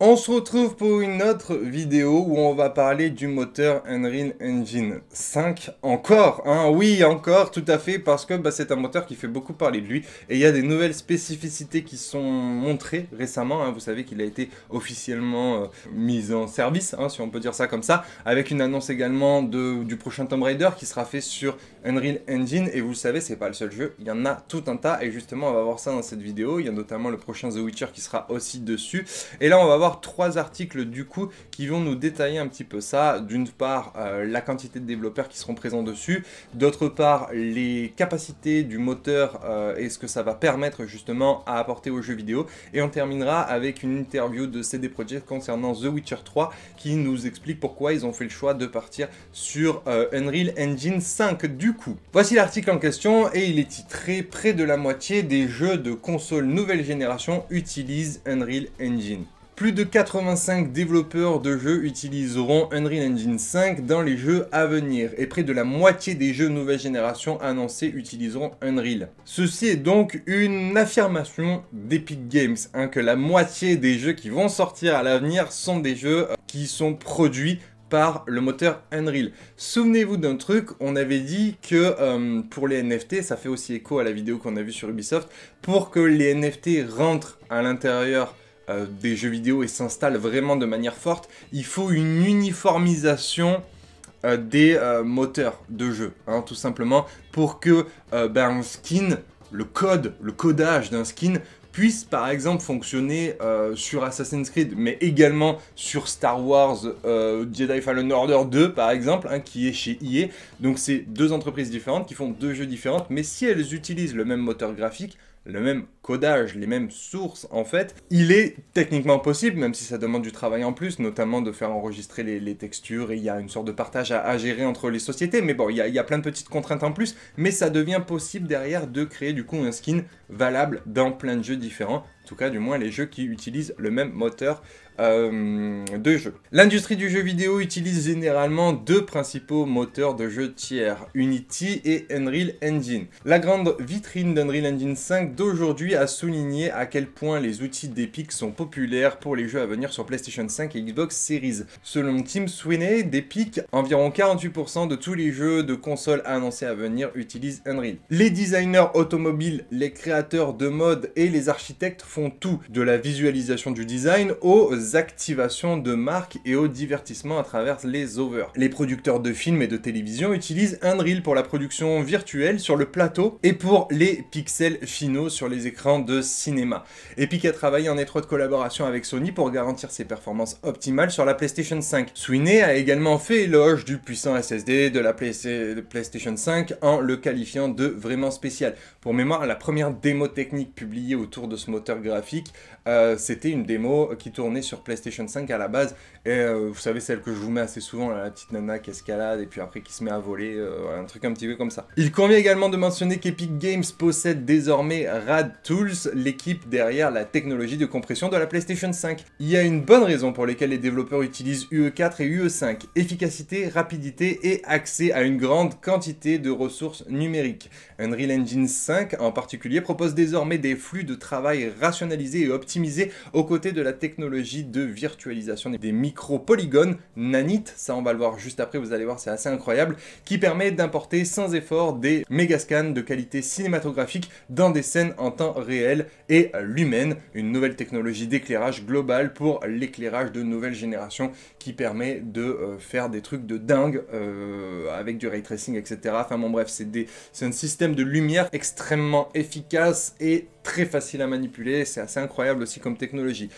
On se retrouve pour une autre vidéo où on va parler du moteur Unreal Engine 5. Encore, hein, oui, encore, tout à fait, parce que bah, c'est un moteur qui fait beaucoup parler de lui. Et il y a des nouvelles spécificités qui sont montrées récemment. Hein. Vous savez qu'il a été officiellement euh, mis en service, hein, si on peut dire ça comme ça, avec une annonce également de, du prochain Tomb Raider qui sera fait sur Unreal Engine. Et vous le savez, c'est pas le seul jeu, il y en a tout un tas. Et justement, on va voir ça dans cette vidéo. Il y a notamment le prochain The Witcher qui sera aussi dessus. Et là, on va voir trois articles du coup qui vont nous détailler un petit peu ça. D'une part, euh, la quantité de développeurs qui seront présents dessus. D'autre part, les capacités du moteur euh, et ce que ça va permettre justement à apporter aux jeux vidéo. Et on terminera avec une interview de CD Projekt concernant The Witcher 3 qui nous explique pourquoi ils ont fait le choix de partir sur euh, Unreal Engine 5 du coup. Voici l'article en question et il est titré Près de la moitié des jeux de console nouvelle génération utilisent Unreal Engine. Plus de 85 développeurs de jeux utiliseront Unreal Engine 5 dans les jeux à venir et près de la moitié des jeux nouvelle génération annoncés utiliseront Unreal. Ceci est donc une affirmation d'Epic Games, hein, que la moitié des jeux qui vont sortir à l'avenir sont des jeux euh, qui sont produits par le moteur Unreal. Souvenez-vous d'un truc, on avait dit que euh, pour les NFT, ça fait aussi écho à la vidéo qu'on a vue sur Ubisoft, pour que les NFT rentrent à l'intérieur euh, des jeux vidéo et s'installe vraiment de manière forte, il faut une uniformisation euh, des euh, moteurs de jeu, hein, tout simplement, pour que ben, un skin, le code, le codage d'un skin puisse par exemple fonctionner sur Assassin's Creed, mais également sur Star Wars Jedi Fallen Order 2 par exemple, hein, qui est chez EA. Donc c'est deux entreprises différentes qui font deux jeux différents, mais si elles utilisent le même moteur graphique, le même codage, les mêmes sources en fait, il est techniquement possible, même si ça demande du travail en plus, notamment de faire enregistrer les, textures, et il y a une sorte de partage à, gérer entre les sociétés, mais bon, il y, il y, a, plein de petites contraintes en plus, mais ça devient possible derrière de créer du coup un skin valable dans plein de jeux différents, tout cas du moins les jeux qui utilisent le même moteur euh, de jeu. L'industrie du jeu vidéo utilise généralement deux principaux moteurs de jeu tiers, Unity et Unreal Engine. La grande vitrine d'Unreal Engine 5 d'aujourd'hui a souligné à quel point les outils d'Epic sont populaires pour les jeux à venir sur PlayStation 5 et Xbox Series. Selon Tim Sweeney d'Epic, environ 48% de tous les jeux de consoles annoncés à venir utilisent Unreal. Les designers automobiles, les créateurs de mode et les architectes font tout, de la visualisation du design aux activations de marques et au divertissement à travers les over. Les producteurs de films et de télévision utilisent Unreal pour la production virtuelle sur le plateau et pour les pixels finaux sur les écrans de cinéma. Epic a travaillé en étroite collaboration avec Sony pour garantir ses performances optimales sur la PlayStation 5. Sweeney a également fait éloge du puissant SSD de la PlayStation 5 en le qualifiant de vraiment spécial. Pour mémoire, la première démo technique publiée autour de ce moteur graphique. Euh, c'était une démo qui tournait sur PlayStation 5 à la base et euh, vous savez, celle que je vous mets assez souvent, la petite nana qui escalade et puis après qui se met à voler, euh, un truc un petit peu comme ça. Il convient également de mentionner qu'Epic Games possède désormais Rad Tools, l'équipe derrière la technologie de compression de la PlayStation 5. Il y a une bonne raison pour laquelle les développeurs utilisent UE4 et UE5. Efficacité, rapidité et accès à une grande quantité de ressources numériques. Unreal Engine 5 en particulier propose désormais des flux de travail rationalisés et optimisés aux côtés de la technologie de virtualisation des micro micro nanite, ça on va le voir juste après, vous allez voir c'est assez incroyable, qui permet d'importer sans effort des mégascans de qualité cinématographique dans des scènes en temps réel et lumen, une nouvelle technologie d'éclairage global pour l'éclairage de nouvelle génération qui permet de euh, faire des trucs de dingue euh, avec du ray tracing etc. Enfin bon bref c'est un système de lumière extrêmement efficace et très facile à manipuler, c'est assez incroyable aussi comme technologie.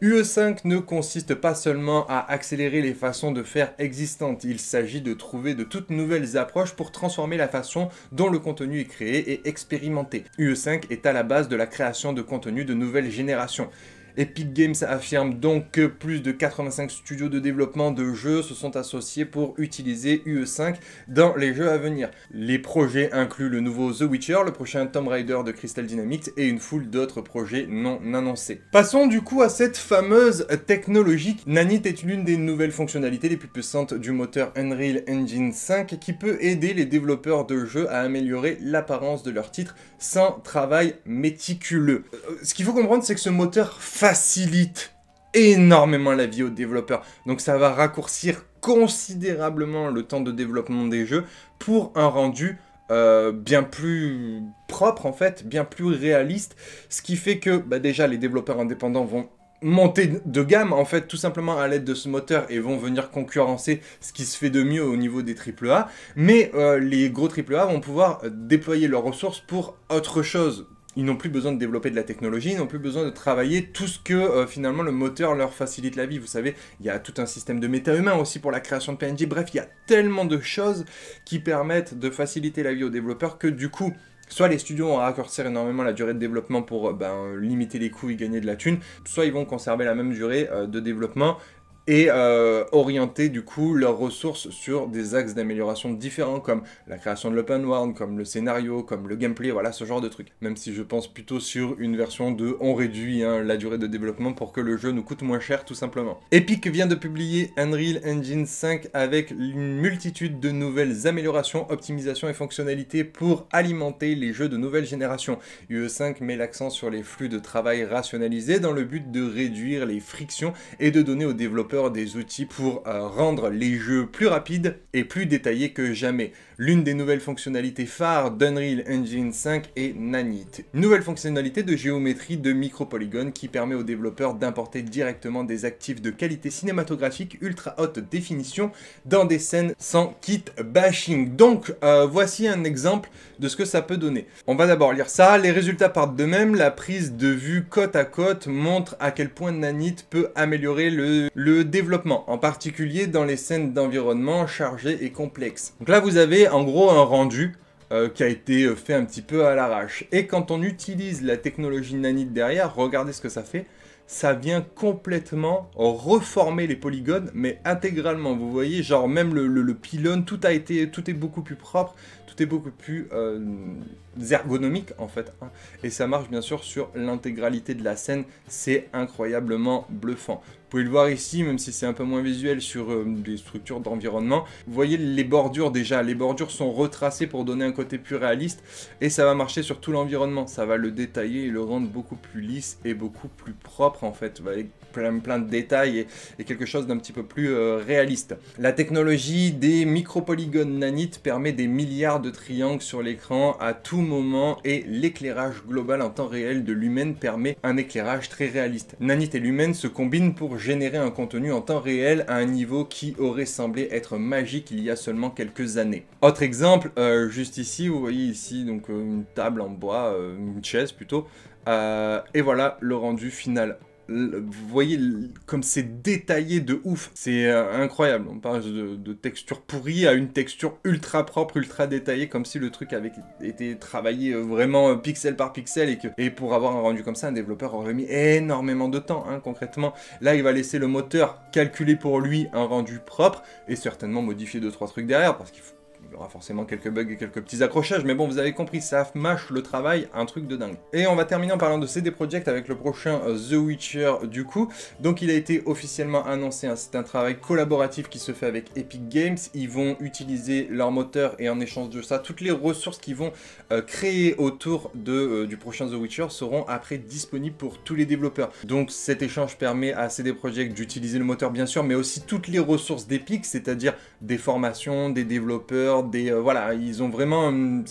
UE5 ne consiste pas seulement à accélérer les façons de faire existantes, il s'agit de trouver de toutes nouvelles approches pour transformer la façon dont le contenu est créé et expérimenté. UE5 est à la base de la création de contenu de nouvelle génération. Epic Games affirme donc que plus de 85 studios de développement de jeux se sont associés pour utiliser UE5 dans les jeux à venir. Les projets incluent le nouveau The Witcher, le prochain Tomb Raider de Crystal Dynamics et une foule d'autres projets non annoncés. Passons du coup à cette fameuse technologie. Nanit est l'une des nouvelles fonctionnalités les plus puissantes du moteur Unreal Engine 5 qui peut aider les développeurs de jeux à améliorer l'apparence de leurs titres sans travail méticuleux. Euh, ce qu'il faut comprendre, c'est que ce moteur facilite énormément la vie aux développeurs. Donc ça va raccourcir considérablement le temps de développement des jeux pour un rendu euh, bien plus propre en fait, bien plus réaliste, ce qui fait que bah, déjà les développeurs indépendants vont monter de gamme en fait tout simplement à l'aide de ce moteur et vont venir concurrencer ce qui se fait de mieux au niveau des AAA mais euh, les gros AAA vont pouvoir euh, déployer leurs ressources pour autre chose ils n'ont plus besoin de développer de la technologie, ils n'ont plus besoin de travailler tout ce que euh, finalement le moteur leur facilite la vie. Vous savez, il y a tout un système de méta-humain aussi pour la création de PNJ. Bref, il y a tellement de choses qui permettent de faciliter la vie aux développeurs que du coup, soit les studios vont raccourcir énormément la durée de développement pour euh, ben, limiter les coûts et gagner de la thune, soit ils vont conserver la même durée euh, de développement et euh, orienter du coup leurs ressources sur des axes d'amélioration différents comme la création de l'open world, comme le scénario, comme le gameplay, voilà ce genre de trucs. Même si je pense plutôt sur une version de on réduit hein, la durée de développement pour que le jeu nous coûte moins cher tout simplement. Epic vient de publier Unreal Engine 5 avec une multitude de nouvelles améliorations, optimisations et fonctionnalités pour alimenter les jeux de nouvelle génération. UE5 met l'accent sur les flux de travail rationalisés dans le but de réduire les frictions et de donner aux développeurs des outils pour euh, rendre les jeux plus rapides et plus détaillés que jamais. L'une des nouvelles fonctionnalités phares d'Unreal Engine 5 est Nanit. Nouvelle fonctionnalité de géométrie de micropolygones qui permet aux développeurs d'importer directement des actifs de qualité cinématographique ultra haute définition dans des scènes sans kit bashing. Donc euh, voici un exemple de ce que ça peut donner. On va d'abord lire ça, les résultats partent de même, la prise de vue côte à côte montre à quel point Nanit peut améliorer le développement, en particulier dans les scènes d'environnement chargées et complexes. Donc là, vous avez en gros un rendu euh, qui a été euh, fait un petit peu à l'arrache. Et quand on utilise la technologie nanite derrière, regardez ce que ça fait ça vient complètement reformer les polygones, mais intégralement. Vous voyez, genre même le, le, pylône, tout a été, tout est beaucoup plus propre, tout est beaucoup plus euh, ergonomique en fait. Hein. Et ça marche bien sûr sur l'intégralité de la scène, c'est incroyablement bluffant. Vous pouvez le voir ici, même si c'est un peu moins visuel sur euh, des structures d'environnement. Vous voyez les bordures déjà, les bordures sont retracées pour donner un côté plus réaliste et ça va marcher sur tout l'environnement. Ça va le détailler et le rendre beaucoup plus lisse et beaucoup plus propre en fait, avec plein, plein de détails et, quelque chose d'un petit peu plus euh, réaliste. La technologie des micropolygones nanites permet des milliards de triangles sur l'écran à tout moment et l'éclairage global en temps réel de l'humaine permet un éclairage très réaliste. Nanite et l'humaine se combinent pour générer un contenu en temps réel à un niveau qui aurait semblé être magique il y a seulement quelques années. Autre exemple, euh, juste ici, vous voyez ici donc euh, une table en bois, euh, une chaise plutôt, et voilà le rendu final vous voyez comme c'est détaillé de ouf, c'est euh, incroyable. On parle de, texture pourrie à une texture ultra propre, ultra détaillée, comme si le truc avait été travaillé euh, vraiment euh, pixel par pixel et pour avoir un rendu comme ça, un développeur aurait mis énormément de temps. Hein, concrètement, là, il va laisser le moteur calculer pour lui un rendu propre et certainement modifier 2 trois trucs derrière parce qu'il faut il y aura forcément quelques bugs et quelques petits accrochages, mais bon, vous avez compris, ça mâche le travail, un truc de dingue. Et on va terminer en parlant de CD Projekt avec le prochain euh, The Witcher du coup. Donc il a été officiellement annoncé, hein, c'est un travail collaboratif qui se fait avec Epic Games. Ils vont utiliser leur moteur et en échange de ça, toutes les ressources qu'ils vont euh, créer autour de, euh, du prochain The Witcher seront après disponibles pour tous les développeurs. Donc cet échange permet à CD Projekt d'utiliser le moteur bien sûr, mais aussi toutes les ressources d'Epic, c'est-à-dire des formations, des développeurs, des euh, voilà, ils ont vraiment, hum,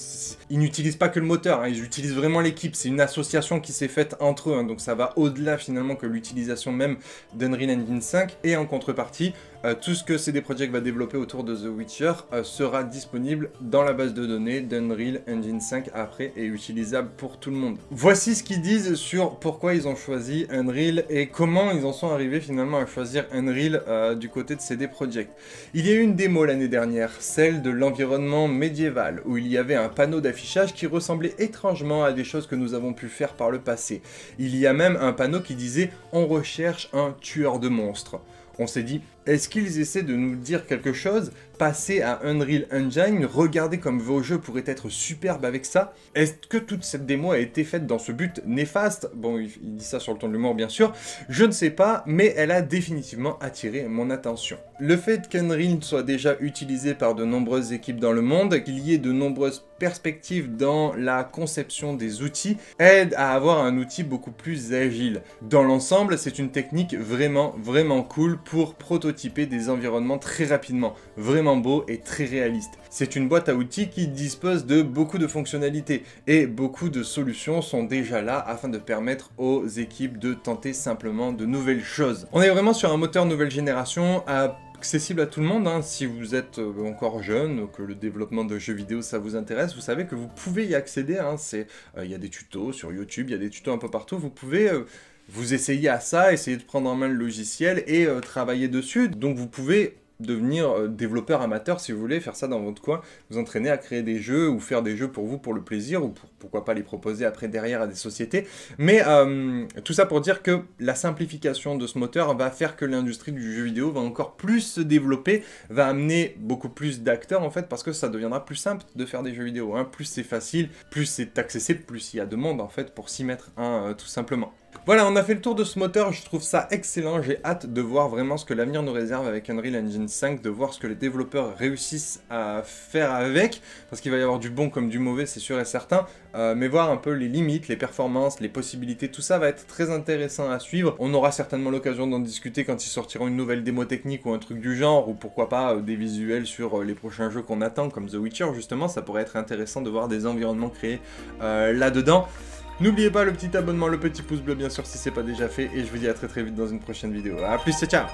ils n'utilisent pas que le moteur, hein, ils utilisent vraiment l'équipe. C'est une association qui s'est faite entre eux, hein. donc ça va au-delà finalement que l'utilisation même d'Unreal Engine 5. Et en contrepartie, euh, tout ce que CD Projekt va développer autour de The Witcher euh, sera disponible dans la base de données d'Unreal Engine 5 après et utilisable pour tout le monde. Voici ce qu'ils disent sur pourquoi ils ont choisi Unreal et comment ils en sont arrivés finalement à choisir Unreal euh, du côté de CD Projekt. Il y a eu une démo l'année dernière, celle de l'environnement médiéval, où il y avait un panneau d'affichage qui ressemblait étrangement à des choses que nous avons pu faire par le passé. Il y a même un panneau qui disait On recherche un tueur de monstres. On s'est dit est-ce qu'ils essaient de nous dire quelque chose Passer à Unreal Engine, regardez comme vos jeux pourraient être superbes avec ça. Est-ce que toute cette démo a été faite dans ce but néfaste Bon, il dit ça sur le ton de l'humour bien sûr. Je ne sais pas, mais elle a définitivement attiré mon attention. Le fait qu'Unreal soit déjà utilisé par de nombreuses équipes dans le monde, qu'il y ait de nombreuses perspectives dans la conception des outils, aide à avoir un outil beaucoup plus agile. Dans l'ensemble, c'est une technique vraiment, vraiment cool pour prototyper des environnements très rapidement, vraiment beau et très réaliste. C'est une boîte à outils qui dispose de beaucoup de fonctionnalités et beaucoup de solutions sont déjà là afin de permettre aux équipes de tenter simplement de nouvelles choses. On est vraiment sur un moteur nouvelle génération accessible à tout le monde. Hein. Si vous êtes euh, encore jeune, ou que le développement de jeux vidéo ça vous intéresse, vous savez que vous pouvez y accéder. Hein. Euh, il y a des tutos sur YouTube, il y a des tutos un peu partout. Vous pouvez euh, vous essayez à ça, essayez de prendre en main le logiciel et euh, travailler dessus. Donc vous pouvez devenir euh, développeur amateur si vous voulez, faire ça dans votre coin, vous entraîner à créer des jeux ou faire des jeux pour vous pour le plaisir ou pourquoi pas les proposer après derrière à des sociétés. Mais euh, tout ça pour dire que la simplification de ce moteur va faire que l'industrie du jeu vidéo va encore plus se développer, va amener beaucoup plus d'acteurs en fait parce que ça deviendra plus simple de faire des jeux vidéo. Hein. Plus c'est facile, plus c'est accessible, plus il y a demande en fait pour s'y mettre un hein, tout simplement. Voilà, on a fait le tour de ce moteur, je trouve ça excellent, j'ai hâte de voir vraiment ce que l'avenir nous réserve avec Unreal Engine 5, de voir ce que les développeurs réussissent à faire avec, parce qu'il va y avoir du bon comme du mauvais, c'est sûr et certain, euh, mais voir un peu les limites, les performances, les possibilités, tout ça va être très intéressant à suivre. On aura certainement l'occasion d'en discuter quand ils sortiront une nouvelle démo technique ou un truc du genre, ou pourquoi pas euh, des visuels sur euh, les prochains jeux qu'on attend, comme The Witcher justement, ça pourrait être intéressant de voir des environnements créés là-dedans. N'oubliez pas le petit abonnement, le petit pouce bleu bien sûr si c'est pas déjà fait. Et je vous dis à très très vite dans une prochaine vidéo. A plus, ciao